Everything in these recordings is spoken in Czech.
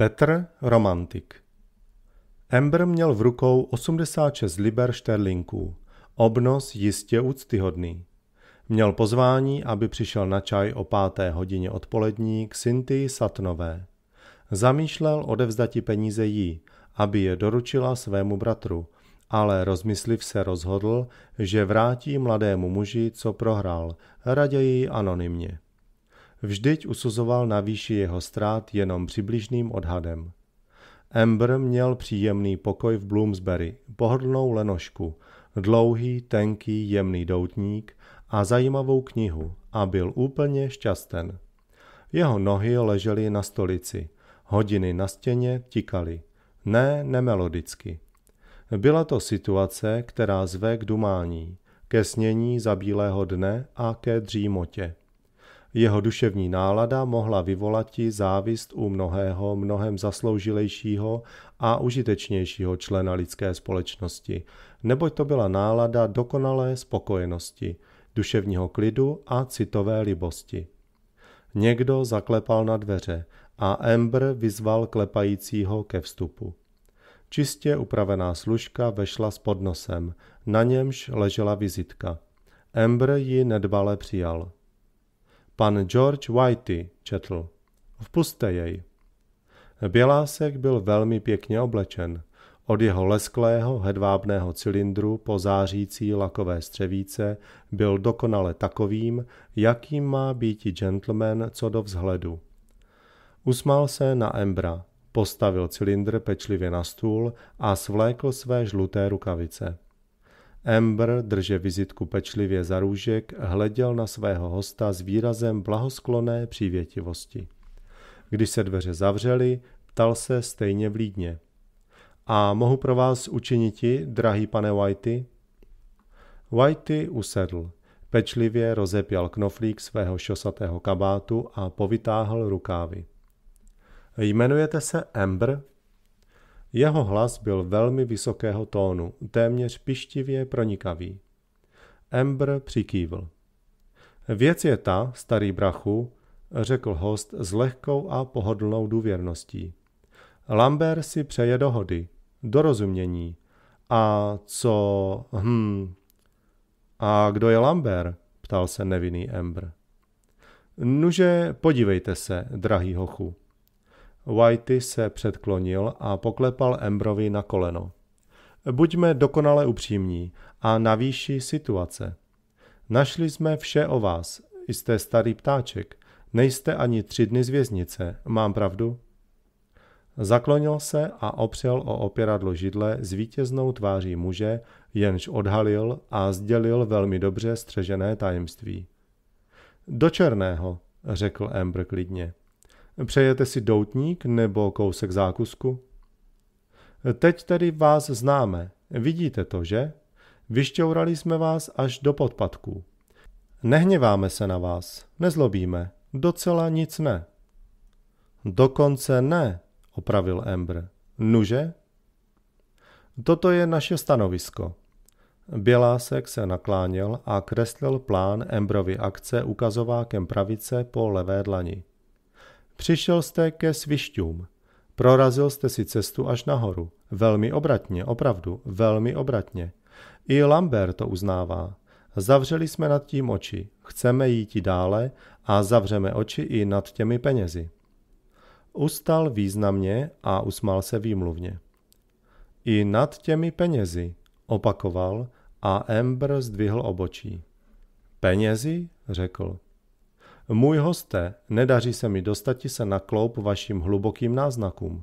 Petr Romantik Ember měl v rukou 86 liber šterlinků, obnos jistě úctyhodný. Měl pozvání, aby přišel na čaj o páté hodině odpolední k Sinty Satnové. Zamýšlel odevzdati peníze jí, aby je doručila svému bratru, ale rozmysliv se rozhodl, že vrátí mladému muži, co prohrál, raději anonymně. Vždyť usuzoval na výši jeho ztrát jenom přibližným odhadem. Ember měl příjemný pokoj v Bloomsbury, pohodlnou lenošku, dlouhý, tenký, jemný doutník a zajímavou knihu a byl úplně šťasten. Jeho nohy ležely na stolici, hodiny na stěně tikaly, ne nemelodicky. Byla to situace, která zve k dumání, ke snění za bílého dne a ke dřímotě. Jeho duševní nálada mohla vyvolat i závist u mnohého, mnohem zasloužilejšího a užitečnějšího člena lidské společnosti, neboť to byla nálada dokonalé spokojenosti, duševního klidu a citové libosti. Někdo zaklepal na dveře a Ember vyzval klepajícího ke vstupu. Čistě upravená služka vešla s podnosem, na němž ležela vizitka. Ember ji nedbale přijal – Pan George Whitey četl. Vpuste jej. Bělásek byl velmi pěkně oblečen. Od jeho lesklého hedvábného cylindru po zářící lakové střevíce byl dokonale takovým, jakým má být gentleman co do vzhledu. Usmál se na Embra, postavil cylindr pečlivě na stůl a svlékl své žluté rukavice. Amber, drže vizitku pečlivě za růžek, hleděl na svého hosta s výrazem blahoskloné přívětivosti. Když se dveře zavřely, ptal se stejně vlídně. A mohu pro vás učiniti, drahý pane Whitey? Whitey usedl. Pečlivě rozepěl knoflík svého šosatého kabátu a povytáhl rukávy. Jmenujete se Amber? Jeho hlas byl velmi vysokého tónu, téměř pištivě pronikavý. Ember přikývl. Věc je ta, starý brachu, řekl host s lehkou a pohodlnou důvěrností. Lambert si přeje dohody, dorozumění. A co... Hm... A kdo je Lambert? ptal se nevinný Ember. Nuže, podívejte se, drahý hochu. Whitey se předklonil a poklepal Embrovi na koleno. Buďme dokonale upřímní a na výši situace. Našli jsme vše o vás, jste starý ptáček, nejste ani tři dny z věznice, mám pravdu? Zaklonil se a opřel o opěradlo židle s vítěznou tváří muže, jenž odhalil a sdělil velmi dobře střežené tajemství. Do černého, řekl Embr klidně. Přejete si doutník nebo kousek zákusku? Teď tedy vás známe. Vidíte to, že? Vyšťourali jsme vás až do podpadků. Nehněváme se na vás, nezlobíme, docela nic ne. Dokonce ne, opravil Ember. Nuže? Toto je naše stanovisko. Bělásek se nakláněl a kreslil plán Embrovy akce ukazovákem pravice po levé dlani. Přišel jste ke svišťům. Prorazil jste si cestu až nahoru. Velmi obratně, opravdu, velmi obratně. I Lambert to uznává. Zavřeli jsme nad tím oči, chceme jít i dále a zavřeme oči i nad těmi penězi. Ustal významně a usmál se výmluvně. I nad těmi penězi, opakoval a Ember zdvihl obočí. Penězi? řekl. Můj hoste, nedaří se mi dostat se na kloup vašim hlubokým náznakům.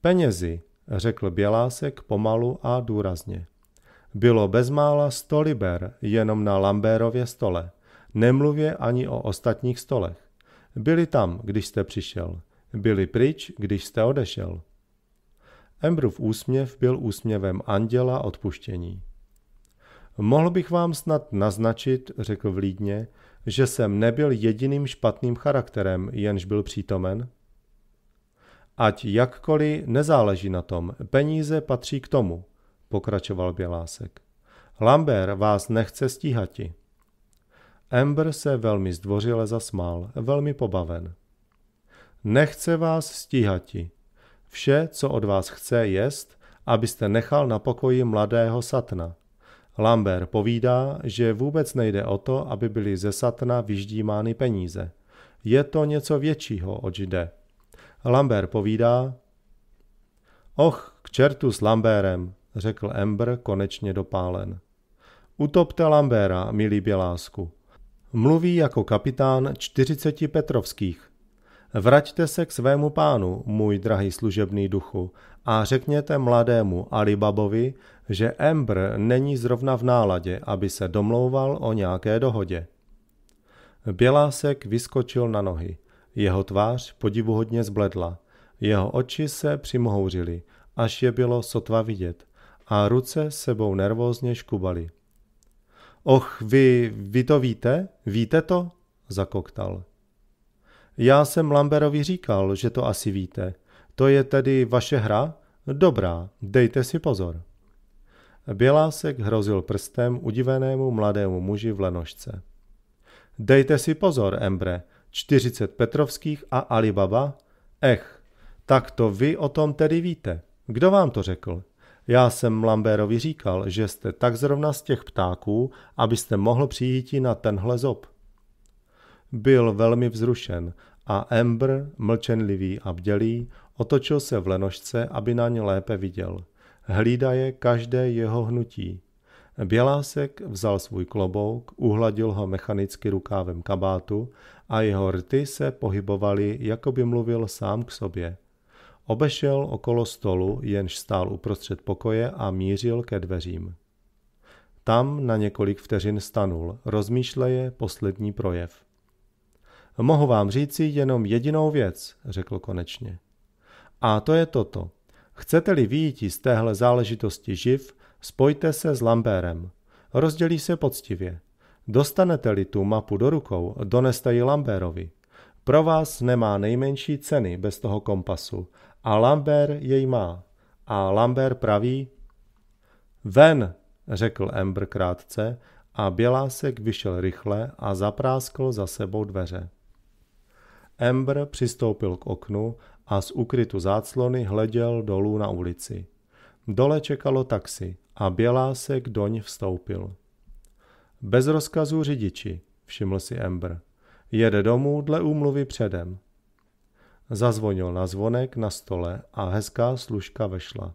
Penězi, řekl Bělásek pomalu a důrazně. Bylo bezmála sto liber jenom na Lambérově stole. Nemluvě ani o ostatních stolech. Byli tam, když jste přišel. Byli pryč, když jste odešel. Embrův úsměv byl úsměvem anděla odpuštění. Mohl bych vám snad naznačit, řekl vlídně, že jsem nebyl jediným špatným charakterem, jenž byl přítomen? Ať jakkoliv nezáleží na tom, peníze patří k tomu, pokračoval Bělásek. Lambert vás nechce stíhati. Ember se velmi zdvořile zasmál, velmi pobaven. Nechce vás stíhati. Vše, co od vás chce, jest, abyste nechal na pokoji mladého satna – Lambert povídá, že vůbec nejde o to, aby byly ze satna vyždímány peníze. Je to něco většího, oč jde. Lambert povídá, Och, k čertu s Lambérem, řekl Ember konečně dopálen. Utopte Lambéra, milý Bělásku. Mluví jako kapitán 40 Petrovských. Vraťte se k svému pánu, můj drahý služebný duchu, a řekněte mladému Alibabovi, že Embr není zrovna v náladě, aby se domlouval o nějaké dohodě. Bělásek vyskočil na nohy. Jeho tvář podivuhodně zbledla. Jeho oči se přimhouřily, až je bylo sotva vidět, a ruce sebou nervózně škubaly. Och, vy, vy to víte? Víte to? zakoktal. Já jsem Lamberovi říkal, že to asi víte. To je tedy vaše hra? Dobrá, dejte si pozor. Bělásek hrozil prstem udivenému mladému muži v lenožce. Dejte si pozor, Embre, 40 Petrovských a Alibaba? Ech, tak to vy o tom tedy víte. Kdo vám to řekl? Já jsem Lambérovi říkal, že jste tak zrovna z těch ptáků, abyste mohl přijít na tenhle zob. Byl velmi vzrušen a Embr, mlčenlivý a bdělý, otočil se v lenožce, aby na ně lépe viděl. Hlída je každé jeho hnutí. Bělásek vzal svůj klobouk, uhladil ho mechanicky rukávem kabátu a jeho rty se pohybovaly, jako by mluvil sám k sobě. Obešel okolo stolu, jenž stál uprostřed pokoje a mířil ke dveřím. Tam na několik vteřin stanul, rozmýšleje poslední projev. Mohu vám říci jenom jedinou věc, řekl konečně. A to je toto. Chcete-li výjít z téhle záležitosti živ, spojte se s Lambérem. Rozdělí se poctivě. Dostanete-li tu mapu do rukou, doneste ji Lambérovi. Pro vás nemá nejmenší ceny bez toho kompasu a Lambert jej má. A Lambert praví Ven, řekl Ember krátce a Bělásek vyšel rychle a zapráskl za sebou dveře. Ember přistoupil k oknu a z ukrytu záclony hleděl dolů na ulici. Dole čekalo taxi a Bělásek do ní vstoupil. Bez rozkazu řidiči, všiml si Ember. Jede domů dle úmluvy předem. Zazvonil na zvonek na stole a hezká služka vešla.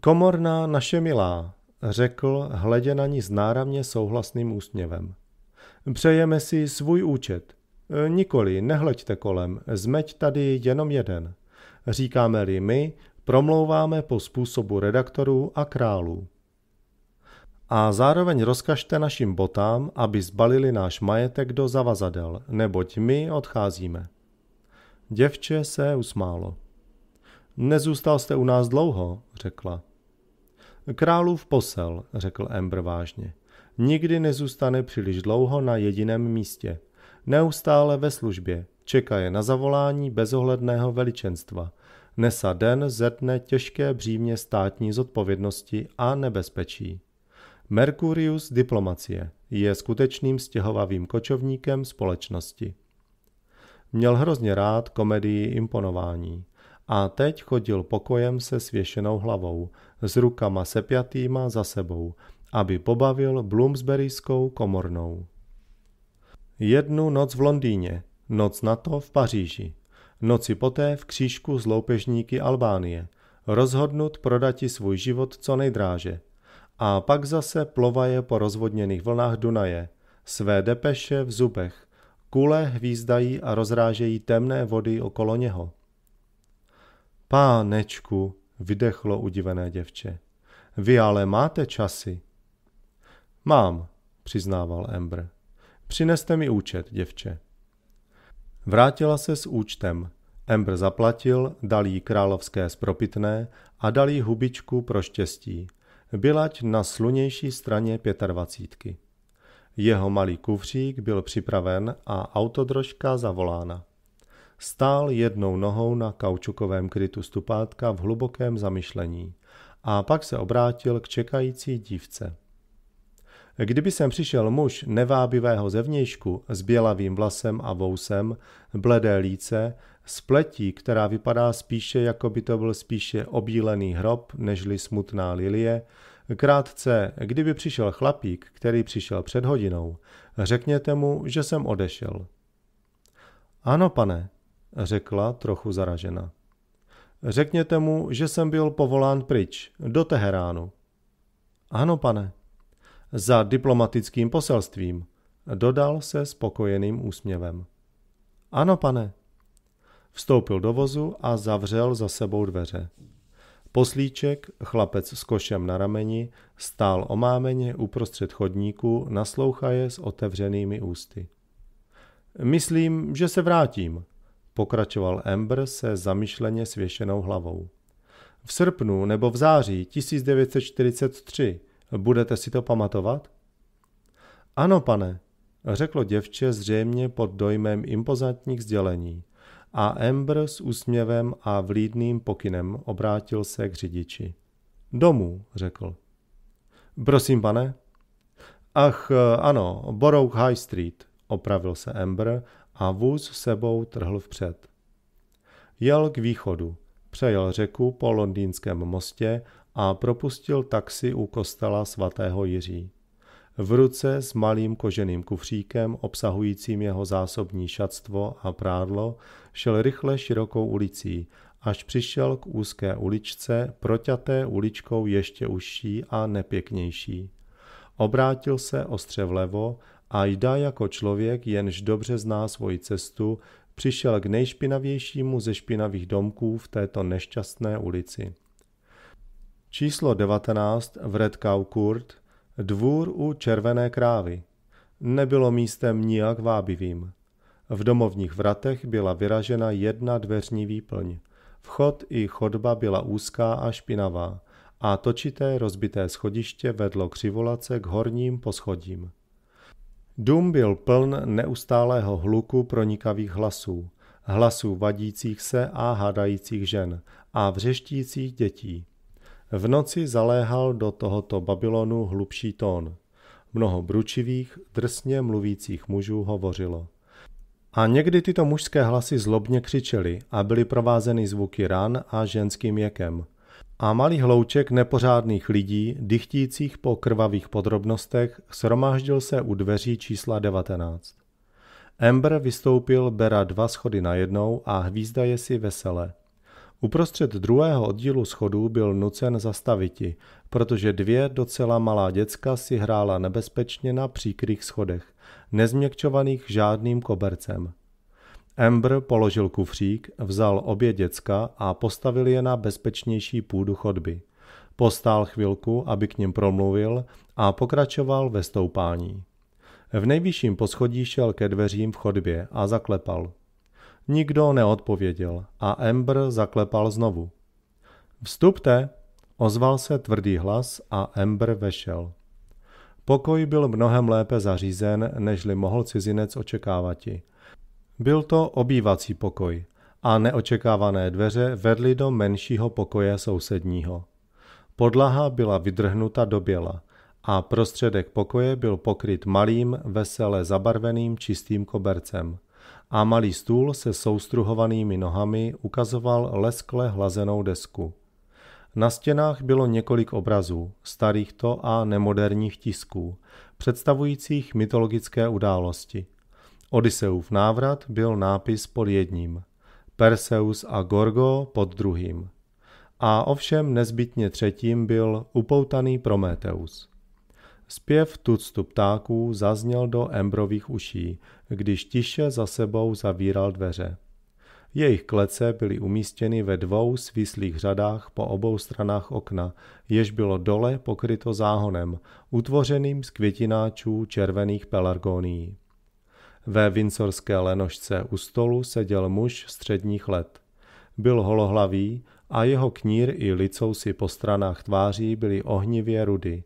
Komorná naše milá, řekl, hledě na ní s náramně souhlasným úsměvem. Přejeme si svůj účet. E, nikoli, nehleďte kolem, zmeď tady jenom jeden. Říkáme-li my, promlouváme po způsobu redaktorů a králů. A zároveň rozkažte našim botám, aby zbalili náš majetek do zavazadel, neboť my odcházíme. Děvče se usmálo. Nezůstal jste u nás dlouho, řekla. Králův posel, řekl Ember vážně. Nikdy nezůstane příliš dlouho na jediném místě neustále ve službě, čeká je na zavolání bezohledného veličenstva, nesa den ze dne těžké břímě státní zodpovědnosti a nebezpečí. Mercurius diplomacie je skutečným stěhovavým kočovníkem společnosti. Měl hrozně rád komedii imponování a teď chodil pokojem se svěšenou hlavou, s rukama sepjatýma za sebou, aby pobavil Bloomsburyskou komornou. Jednu noc v Londýně, noc na to v Paříži. Noci poté v křížku z loupežníky Albánie. Rozhodnut prodati svůj život co nejdráže. A pak zase plovaje po rozvodněných vlnách Dunaje. Své depeše v zubech. Kule hvízdají a rozrážejí temné vody okolo něho. Pánečku, vydechlo udivené děvče. Vy ale máte časy. Mám, přiznával Ember. Přineste mi účet, děvče. Vrátila se s účtem. Ember zaplatil, dal jí královské spropitné a dal jí hubičku pro štěstí. Bylať na slunější straně pětadvacítky. Jeho malý kufřík byl připraven a autodrožka zavolána. Stál jednou nohou na kaučukovém krytu stupátka v hlubokém zamyšlení a pak se obrátil k čekající dívce. Kdyby sem přišel muž nevábivého zevnějšku s bělavým vlasem a vousem, bledé líce, s pletí, která vypadá spíše, jako by to byl spíše obílený hrob, nežli smutná lilie, krátce, kdyby přišel chlapík, který přišel před hodinou, řekněte mu, že jsem odešel. Ano, pane, řekla trochu zaražena. Řekněte mu, že jsem byl povolán pryč, do Teheránu. Ano, pane za diplomatickým poselstvím, dodal se spokojeným úsměvem. Ano, pane. Vstoupil do vozu a zavřel za sebou dveře. Poslíček, chlapec s košem na rameni, stál omámeně uprostřed chodníku, naslouchaje s otevřenými ústy. Myslím, že se vrátím, pokračoval Ember se zamyšleně svěšenou hlavou. V srpnu nebo v září 1943 Budete si to pamatovat? Ano, pane, řeklo děvče zřejmě pod dojmem impozantních sdělení a Ember s úsměvem a vlídným pokynem obrátil se k řidiči. Domů, řekl. Prosím, pane. Ach, eh, ano, Borough High Street, opravil se Ember a vůz sebou trhl vpřed. Jel k východu, přejel řeku po londýnském mostě a propustil taxi u kostela svatého Jiří. V ruce s malým koženým kufříkem obsahujícím jeho zásobní šatstvo a prádlo šel rychle širokou ulicí, až přišel k úzké uličce, proťaté uličkou ještě užší a nepěknější. Obrátil se ostře vlevo a jdá jako člověk, jenž dobře zná svoji cestu, přišel k nejšpinavějšímu ze špinavých domků v této nešťastné ulici. Číslo 19 v Red dvůr u Červené krávy. Nebylo místem nijak vábivým. V domovních vratech byla vyražena jedna dveřní výplň. Vchod i chodba byla úzká a špinavá a točité rozbité schodiště vedlo křivolace k horním poschodím. Dům byl pln neustálého hluku pronikavých hlasů, hlasů vadících se a hádajících žen a vřeštících dětí. V noci zaléhal do tohoto Babylonu hlubší tón. Mnoho bručivých, drsně mluvících mužů hovořilo. A někdy tyto mužské hlasy zlobně křičely a byly provázeny zvuky ran a ženským jekem. A malý hlouček nepořádných lidí, dychtících po krvavých podrobnostech, shromáždil se u dveří čísla 19. Ember vystoupil bera dva schody najednou a hvízda je si vesele – Uprostřed druhého oddílu schodů byl nucen zastaviti, protože dvě docela malá děcka si hrála nebezpečně na příkrých schodech, nezměkčovaných žádným kobercem. Ember položil kufřík, vzal obě děcka a postavil je na bezpečnější půdu chodby. Postál chvilku, aby k ním promluvil a pokračoval ve stoupání. V nejvyšším poschodí šel ke dveřím v chodbě a zaklepal – Nikdo neodpověděl a Ember zaklepal znovu. Vstupte, ozval se tvrdý hlas a Ember vešel. Pokoj byl mnohem lépe zařízen, nežli mohl cizinec očekávati. Byl to obývací pokoj a neočekávané dveře vedly do menšího pokoje sousedního. Podlaha byla vydrhnuta do běla a prostředek pokoje byl pokryt malým, vesele zabarveným čistým kobercem a malý stůl se soustruhovanými nohami ukazoval leskle hlazenou desku. Na stěnách bylo několik obrazů, starých to a nemoderních tisků, představujících mytologické události. Odiseův návrat byl nápis pod jedním, Perseus a Gorgo pod druhým. A ovšem nezbytně třetím byl upoutaný Prometeus. Zpěv tuctu ptáků zazněl do embrových uší, když tiše za sebou zavíral dveře. Jejich klece byly umístěny ve dvou svislých řadách po obou stranách okna, jež bylo dole pokryto záhonem, utvořeným z květináčů červených pelargonií. Ve vincorské lenožce u stolu seděl muž středních let. Byl holohlavý a jeho knír i licousy po stranách tváří byly ohnivě rudy.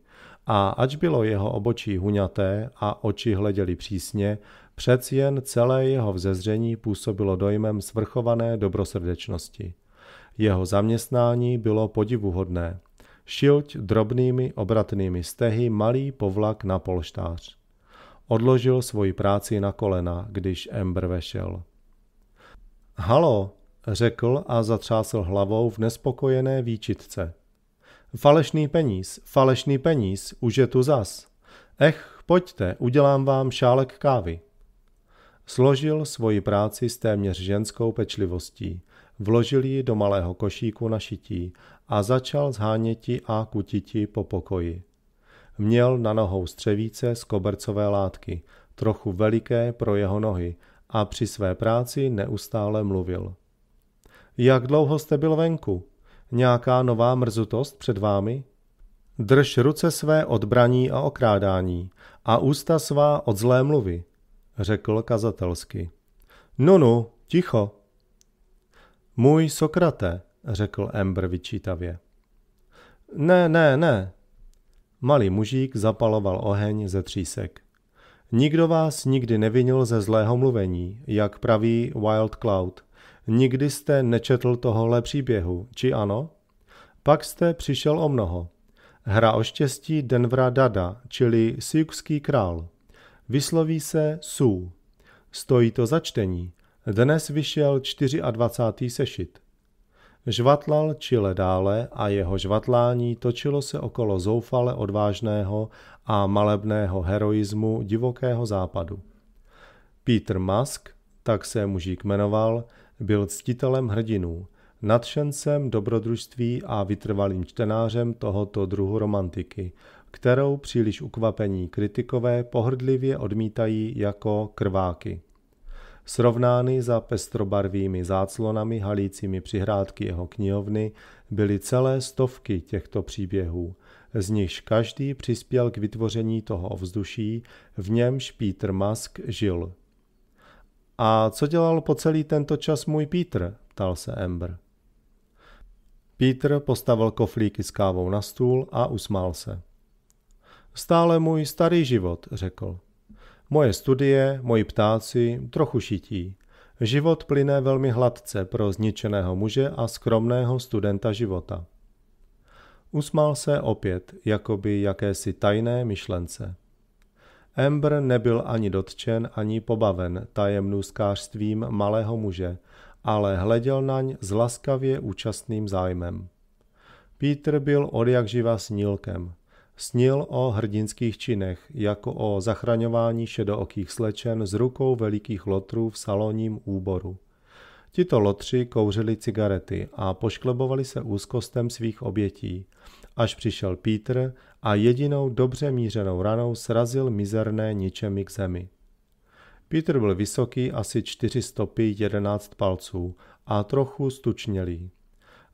A ač bylo jeho obočí huňaté a oči hleděly přísně, přeci jen celé jeho vzezření působilo dojmem svrchované dobrosrdečnosti. Jeho zaměstnání bylo podivuhodné. Šilť drobnými obratnými stehy malý povlak na polštář. Odložil svoji práci na kolena, když Ember vešel. Halo, řekl a zatřásl hlavou v nespokojené výčitce. Falešný peníz, falešný peníz, už je tu zas. Ech, pojďte, udělám vám šálek kávy. Složil svoji práci s téměř ženskou pečlivostí, vložil ji do malého košíku na šití a začal zháněti a kutiti po pokoji. Měl na nohou střevíce z kobercové látky, trochu veliké pro jeho nohy a při své práci neustále mluvil. Jak dlouho jste byl venku? nějaká nová mrzutost před vámi? Drž ruce své od braní a okrádání a ústa svá od zlé mluvy, řekl kazatelsky. No, no, ticho. Můj Sokrate, řekl Ember vyčítavě. Ne, ne, ne. Malý mužík zapaloval oheň ze třísek. Nikdo vás nikdy nevinil ze zlého mluvení, jak praví Wild Cloud – Nikdy jste nečetl tohohle příběhu, či ano? Pak jste přišel o mnoho. Hra o štěstí Denvra Dada, čili Siukský král. Vysloví se Sů. Stojí to za čtení. Dnes vyšel 24. sešit. Žvatlal čile dále a jeho žvatlání točilo se okolo zoufale odvážného a malebného heroismu divokého západu. Peter Musk, tak se mužík jmenoval, byl ctitelem hrdinů, nadšencem dobrodružství a vytrvalým čtenářem tohoto druhu romantiky, kterou příliš ukvapení kritikové pohrdlivě odmítají jako krváky. Srovnány za pestrobarvými záclonami halícími přihrádky jeho knihovny byly celé stovky těchto příběhů, z nichž každý přispěl k vytvoření toho ovzduší, v němž Peter Musk žil. A co dělal po celý tento čas můj Pítr? ptal se Ember. Peter postavil koflíky s kávou na stůl a usmál se. Stále můj starý život, řekl. Moje studie, moji ptáci, trochu šití. Život plyne velmi hladce pro zničeného muže a skromného studenta života. Usmál se opět, jakoby jakési tajné myšlence. Embr nebyl ani dotčen, ani pobaven tajemnůzkářstvím malého muže, ale hleděl naň s laskavě účastným zájmem. Peter byl odjakživa snílkem. Snil o hrdinských činech, jako o zachraňování šedookých slečen s rukou velikých lotrů v saloním úboru. Tito lotři kouřili cigarety a pošklebovali se úzkostem svých obětí, až přišel Peter a jedinou dobře mířenou ranou srazil mizerné ničemi k zemi. Peter byl vysoký asi čtyři stopy 11 palců a trochu stučnělý.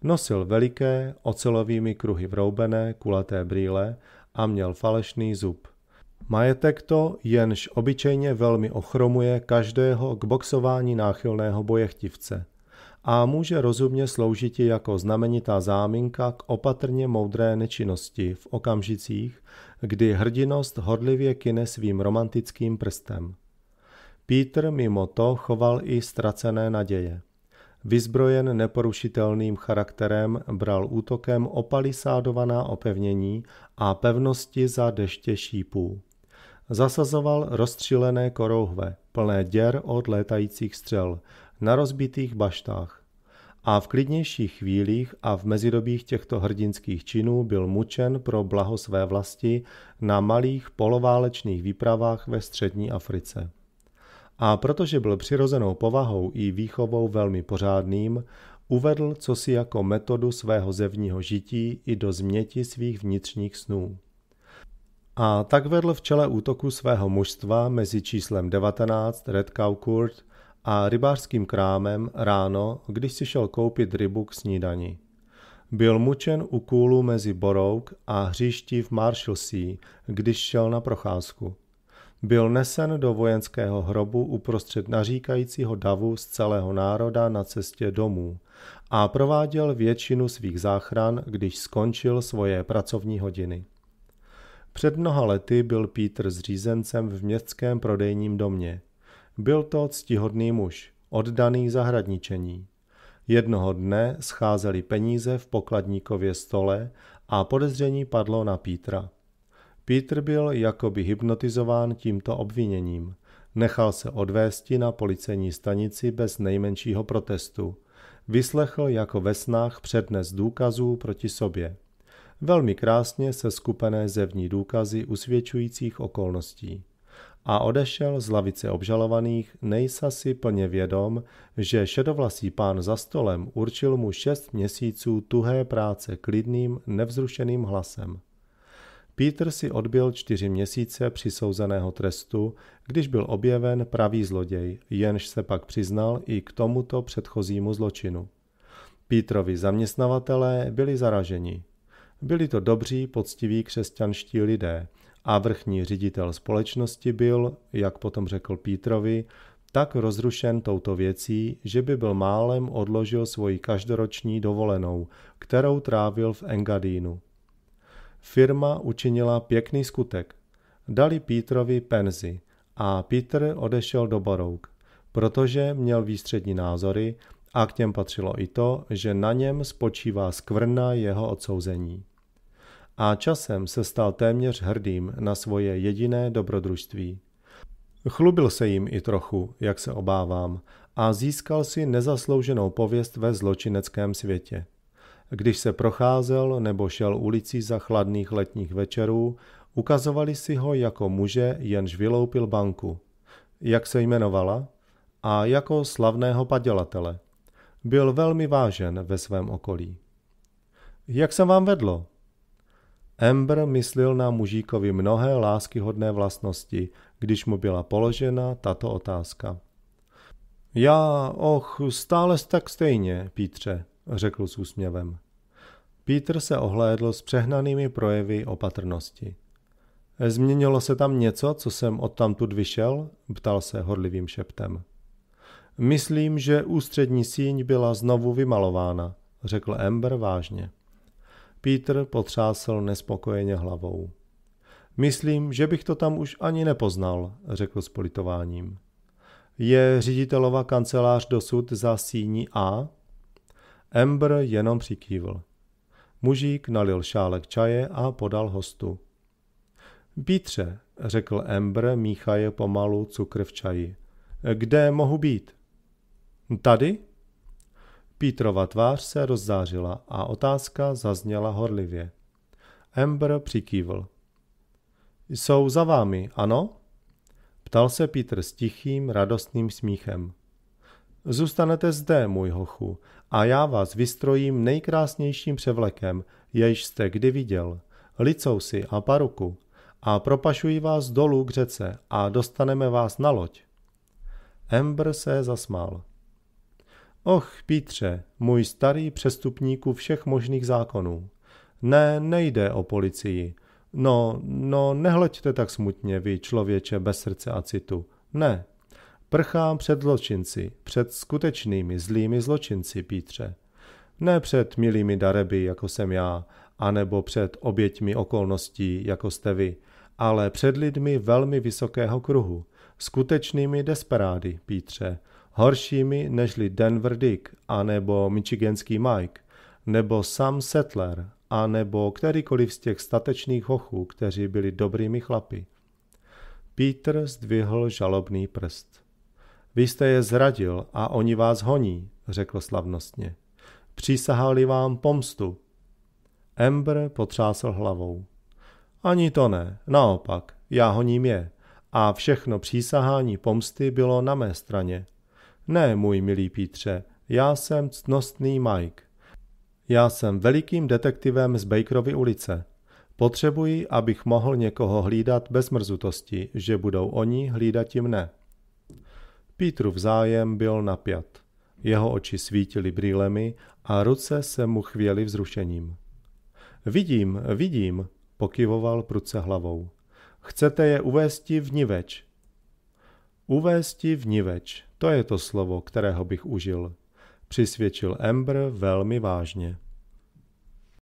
Nosil veliké, ocelovými kruhy vroubené, kulaté brýle a měl falešný zub. Majetek to, jenž obyčejně velmi ochromuje každého k boxování náchylného bojechtivce – a může rozumně sloužit jako znamenitá záminka k opatrně moudré nečinnosti v okamžicích, kdy hrdinost horlivě kine svým romantickým prstem. Peter mimo to choval i ztracené naděje. Vyzbrojen neporušitelným charakterem bral útokem opalisádovaná opevnění a pevnosti za deště šípů. Zasazoval rozstřílené korouhve, plné děr od létajících střel, na rozbitých baštách. A v klidnějších chvílích a v mezidobích těchto hrdinských činů byl mučen pro blaho své vlasti na malých poloválečných výpravách ve střední Africe. A protože byl přirozenou povahou i výchovou velmi pořádným, uvedl co si jako metodu svého zevního žití i do změti svých vnitřních snů. A tak vedl v čele útoku svého mužstva mezi číslem 19 Red Cow Kurt a rybářským krámem ráno, když si šel koupit rybu k snídani. Byl mučen u kůlu mezi Borouk a hřiští v Marshallsea, když šel na procházku. Byl nesen do vojenského hrobu uprostřed naříkajícího davu z celého národa na cestě domů a prováděl většinu svých záchran, když skončil svoje pracovní hodiny. Před mnoha lety byl Pítr zřízencem v městském prodejním domě – byl to ctihodný muž, oddaný zahradničení. Jednoho dne scházeli peníze v pokladníkově stole a podezření padlo na Pítra. Pítr byl jakoby hypnotizován tímto obviněním. Nechal se odvésti na policejní stanici bez nejmenšího protestu. Vyslechl jako ve snách přednes důkazů proti sobě. Velmi krásně se skupené zevní důkazy usvědčujících okolností a odešel z lavice obžalovaných, nejsa si plně vědom, že šedovlasý pán za stolem určil mu šest měsíců tuhé práce klidným, nevzrušeným hlasem. Peter si odbil čtyři měsíce přisouzeného trestu, když byl objeven pravý zloděj, jenž se pak přiznal i k tomuto předchozímu zločinu. Pítrovi zaměstnavatelé byli zaraženi. Byli to dobří, poctiví křesťanští lidé, a vrchní ředitel společnosti byl, jak potom řekl Pítrovi, tak rozrušen touto věcí, že by byl málem odložil svoji každoroční dovolenou, kterou trávil v Engadínu. Firma učinila pěkný skutek. Dali Pítrovi penzi a Pítr odešel do Borouk, protože měl výstřední názory a k těm patřilo i to, že na něm spočívá skvrna jeho odsouzení a časem se stal téměř hrdým na svoje jediné dobrodružství. Chlubil se jim i trochu, jak se obávám, a získal si nezaslouženou pověst ve zločineckém světě. Když se procházel nebo šel ulicí za chladných letních večerů, ukazovali si ho jako muže, jenž vyloupil banku. Jak se jmenovala? A jako slavného padělatele. Byl velmi vážen ve svém okolí. Jak se vám vedlo? Ember myslil na mužíkovi mnohé láskyhodné vlastnosti, když mu byla položena tato otázka. Já, och, stále tak stejně, Pítře, řekl s úsměvem. Pítr se ohlédl s přehnanými projevy opatrnosti. Změnilo se tam něco, co jsem odtamtud vyšel? ptal se horlivým šeptem. Myslím, že ústřední síň byla znovu vymalována, řekl Ember vážně. Pítr potřásl nespokojeně hlavou. Myslím, že bych to tam už ani nepoznal, řekl s politováním. Je ředitelova kancelář dosud za síní A? Ember jenom přikývl. Mužík nalil šálek čaje a podal hostu. Pítře, řekl Ember, míchaje pomalu cukr v čaji. Kde mohu být? Tady? Pítrova tvář se rozzářila a otázka zazněla horlivě. Ember přikývl. Jsou za vámi, ano? Ptal se Pítr s tichým, radostným smíchem. Zůstanete zde, můj hochu, a já vás vystrojím nejkrásnějším převlekem, jejž jste kdy viděl, licou si a paruku, a propašuji vás dolů k řece a dostaneme vás na loď. Ember se zasmál. Och, Pítře, můj starý přestupníku všech možných zákonů. Ne, nejde o policii. No, no, nehleďte tak smutně, vy člověče bez srdce a citu. Ne. Prchám před zločinci, před skutečnými zlými zločinci, Pítře. Ne před milými dareby, jako jsem já, anebo před oběťmi okolností, jako jste vy, ale před lidmi velmi vysokého kruhu, skutečnými desperády, Pítře, horšími nežli Denver Dick, anebo Michiganský Mike, nebo Sam Settler, anebo kterýkoliv z těch statečných hochů, kteří byli dobrými chlapy. Peter zdvihl žalobný prst. Vy jste je zradil a oni vás honí, řekl slavnostně. Přísahali vám pomstu. Ember potřásl hlavou. Ani to ne, naopak, já honím je. A všechno přísahání pomsty bylo na mé straně. Ne, můj milý Pítře, já jsem ctnostný Mike. Já jsem velikým detektivem z Bakerovy ulice. Potřebuji, abych mohl někoho hlídat bez mrzutosti, že budou oni hlídat i mne. Pítru vzájem byl napjat. Jeho oči svítily brýlemi a ruce se mu chvěly vzrušením. Vidím, vidím, pokyvoval pruce hlavou. Chcete je niveč? Uvést v niveč, to je to slovo, kterého bych užil. Přisvědčil Ember velmi vážně.